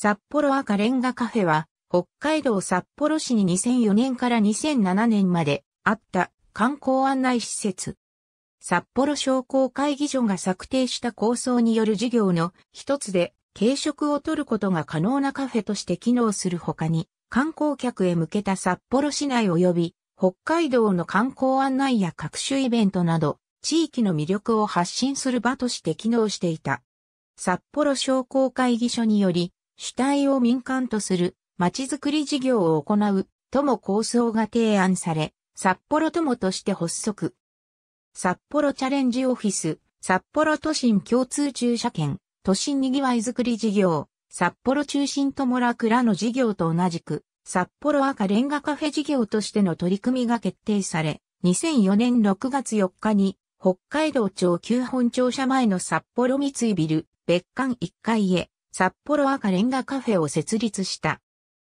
札幌赤レンガカフェは、北海道札幌市に2004年から2007年まであった観光案内施設。札幌商工会議所が策定した構想による事業の一つで、軽食を取ることが可能なカフェとして機能するほかに、観光客へ向けた札幌市内及び、北海道の観光案内や各種イベントなど、地域の魅力を発信する場として機能していた。札幌商工会議所により、主体を民間とする、街づくり事業を行う、とも構想が提案され、札幌ともとして発足。札幌チャレンジオフィス、札幌都心共通駐車券、都心にぎわいづくり事業、札幌中心ともらくらの事業と同じく、札幌赤レンガカフェ事業としての取り組みが決定され、2004年6月4日に、北海道庁旧本庁舎前の札幌三井ビル、別館1階へ、札幌赤レンガカフェを設立した。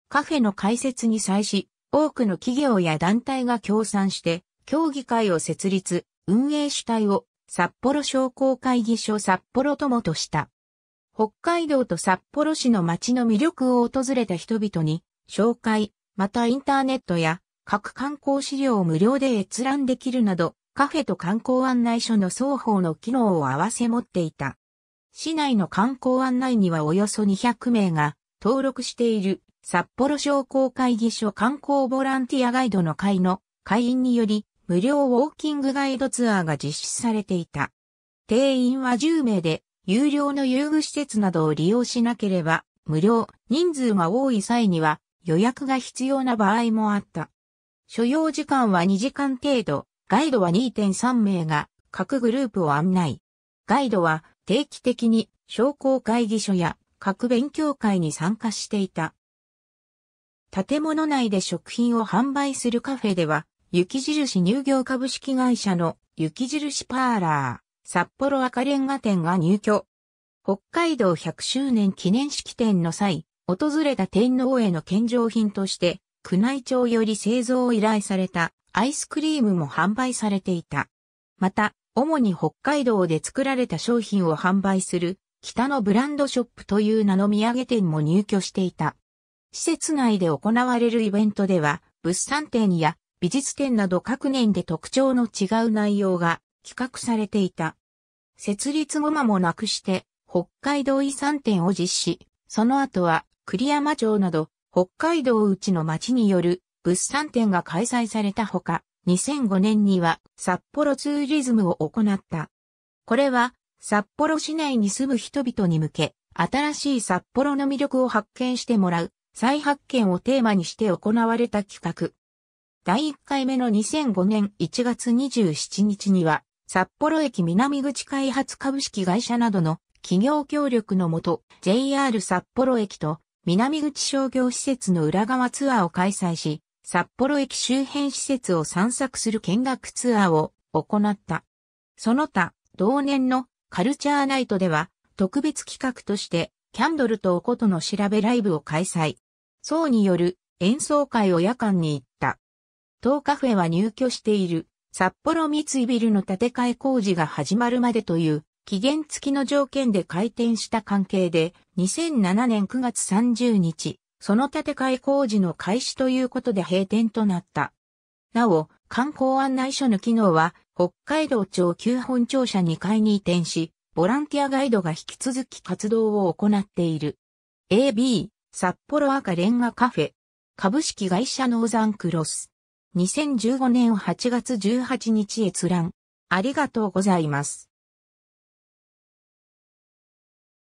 カフェの開設に際し、多くの企業や団体が協賛して、協議会を設立、運営主体を札幌商工会議所札幌ともとした。北海道と札幌市の街の魅力を訪れた人々に、紹介、またインターネットや各観光資料を無料で閲覧できるなど、カフェと観光案内所の双方の機能を合わせ持っていた。市内の観光案内にはおよそ200名が登録している札幌商工会議所観光ボランティアガイドの会の会員により無料ウォーキングガイドツアーが実施されていた。定員は10名で有料の遊具施設などを利用しなければ無料人数が多い際には予約が必要な場合もあった。所要時間は2時間程度、ガイドは2.3名が各グループを案内。ガイドは定期的に商工会議所や各勉強会に参加していた。建物内で食品を販売するカフェでは、雪印乳業株式会社の雪印パーラー、札幌赤レンガ店が入居。北海道100周年記念式典の際、訪れた天皇への献上品として、宮内庁より製造を依頼されたアイスクリームも販売されていた。また、主に北海道で作られた商品を販売する北のブランドショップという名の土産店も入居していた。施設内で行われるイベントでは、物産展や美術展など各年で特徴の違う内容が企画されていた。設立後間もなくして北海道遺産展を実施、その後は栗山町など北海道内の町による物産展が開催されたほか、2005年には札幌ツーリズムを行った。これは札幌市内に住む人々に向け、新しい札幌の魅力を発見してもらう、再発見をテーマにして行われた企画。第1回目の2005年1月27日には、札幌駅南口開発株式会社などの企業協力のもと、JR 札幌駅と南口商業施設の裏側ツアーを開催し、札幌駅周辺施設を散策する見学ツアーを行った。その他、同年のカルチャーナイトでは特別企画としてキャンドルとおことの調べライブを開催。層による演奏会を夜間に行った。当カフェは入居している札幌三井ビルの建て替え工事が始まるまでという期限付きの条件で開店した関係で2007年9月30日その建て替え工事の開始ということで閉店となった。なお、観光案内所の機能は、北海道庁旧本庁舎2階に移転し、ボランティアガイドが引き続き活動を行っている。AB、札幌赤レンガカフェ、株式会社ノーザンクロス。2015年8月18日閲覧。ありがとうございます。